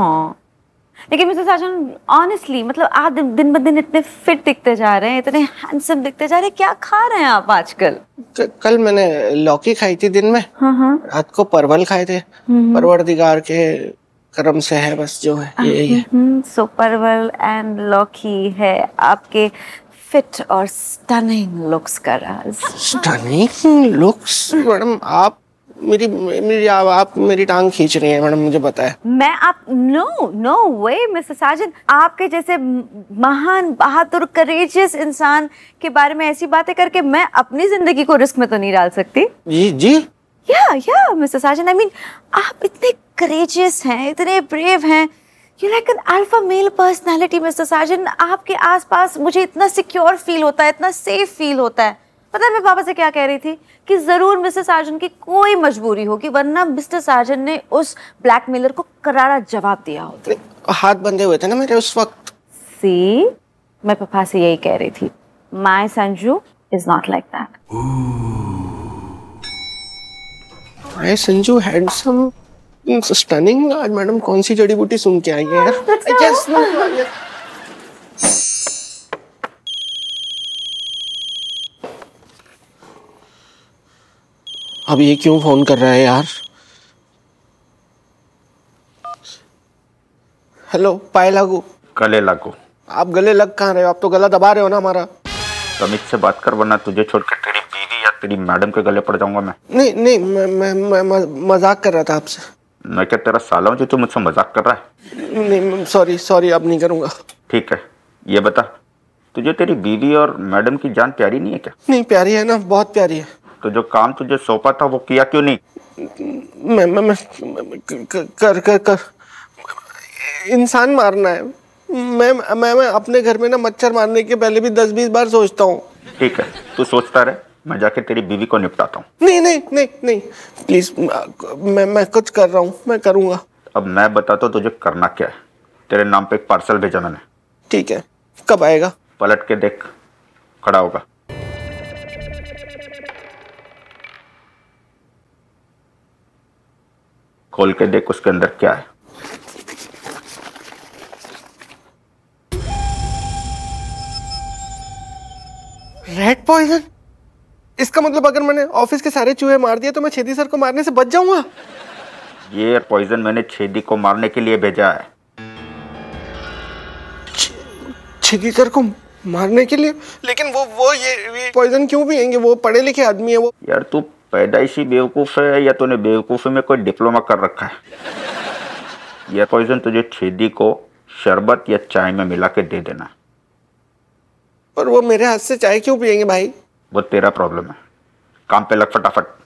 हाँ लेकिन मिस्टर साजन ऑनेस्टली मतलब आप दिन, ब दिन इतने फिट दिखते जा रहे हैं इतने हैंडसम दिखते जा रहे हैं क्या खा रहे हैं आप आजकल कल मैंने लौकी खाई थी दिन में हाँ हाँ रात को परवल खाए थे हम्म, हम्म। परवरदिगार के कर्म से है बस जो है हाँ, यही है सो हम्म, परवल एंड लौकी है आपके फिट और स्टनिंग लुक्स का राज स्टनिंग लुक्स मैडम आप मेरी मेरी आप, आप मेरी टांग खींच रही हैं मैडम मुझे पता है मैं आप no no way mister Sajan आपके जैसे महान बहादुर करेजियस इंसान के बारे में ऐसी बातें करके मैं अपनी जिंदगी को रिस्क में तो नहीं डाल सकती जी जी या या मिस्टर साजन आई मीन आप इतने करेजियस हैं इतने ब्रेव हैं you like an alpha male personality mister Sajan आपके आसपास मुझे इतना सिक्योर फील होता है इतना सेफ फील होता है पता है मैं पापा से क्या कह रही थी कि जरूर मिस्टर सार्जन की कोई मजबूरी होगी वरना मिस्टर सार्जन ने उस ब्लैक मेलर को करारा जवाब दिया होता हाथ बंधे हुए थे ना मेरे उस वक्त सी मैं पापा से यही कह रही थी my Sanju is not like that my Sanju handsome stunning आज मैडम कौन सी जड़ी बूटी सुन के आई है यार हाँ, अब ये क्यों फोन कर रहा है यार हेलो पाए लागू गले लागू आप गले लग कहा रहे हो आप तो गला दबा रहे हो ना हमारा अमित से बात कर वरना तुझे छोड़कर तेरी बीवी या तेरी मैडम के गले पड़ जाऊंगा मैं नहीं नहीं मैं मैं, मैं, मजाक कर रहा था आपसे मैं क्या तेरा साला हूँ जो तू मुझसे मजाक कर रहा है नहीं सॉरी सॉरी अब नहीं करूंगा ठीक है ये बता तुझे तेरी बीवी और मैडम की जान प्यारी नहीं है क्या नहीं प्यारी है ना बहुत प्यारी है तो जो काम तुझे सौंपा था वो किया क्यों नहीं मैं मैं, मैं कर कर कर इंसान मारना है मैं मैं मैं अपने घर में ना मच्छर मारने के पहले भी दस बीस बार सोचता हूँ ठीक है तू सोचता रहे मैं जाके तेरी बीवी को निपटाता हूँ नहीं नहीं नहीं नहीं प्लीज मैं मैं कुछ कर रहा हूँ मैं करूँगा अब मैं बताता हूँ तुझे करना क्या है तेरे नाम पे एक पार्सल भेजा मैंने ठीक है कब आएगा पलट के देख खड़ा होगा खोल के देख उसके अंदर क्या है रेड पॉइजन इसका मतलब अगर मैंने ऑफिस के सारे चूहे मार दिए तो मैं छेदी सर को मारने से बच जाऊंगा ये पॉइजन मैंने छेदी को मारने के लिए भेजा है छेदी सर को मारने के लिए लेकिन वो वो ये, ये पॉइजन क्यों पियेंगे वो पढ़े लिखे आदमी है वो यार तू पैदाइशी बेवकूफ़ है या तूने बेवकूफ़ी में कोई डिप्लोमा कर रखा है यह पॉइजन तुझे छेदी को शरबत या चाय में मिला के दे देना पर वो मेरे हाथ से चाय क्यों पियेंगे भाई वो तेरा प्रॉब्लम है काम पे लग फटाफट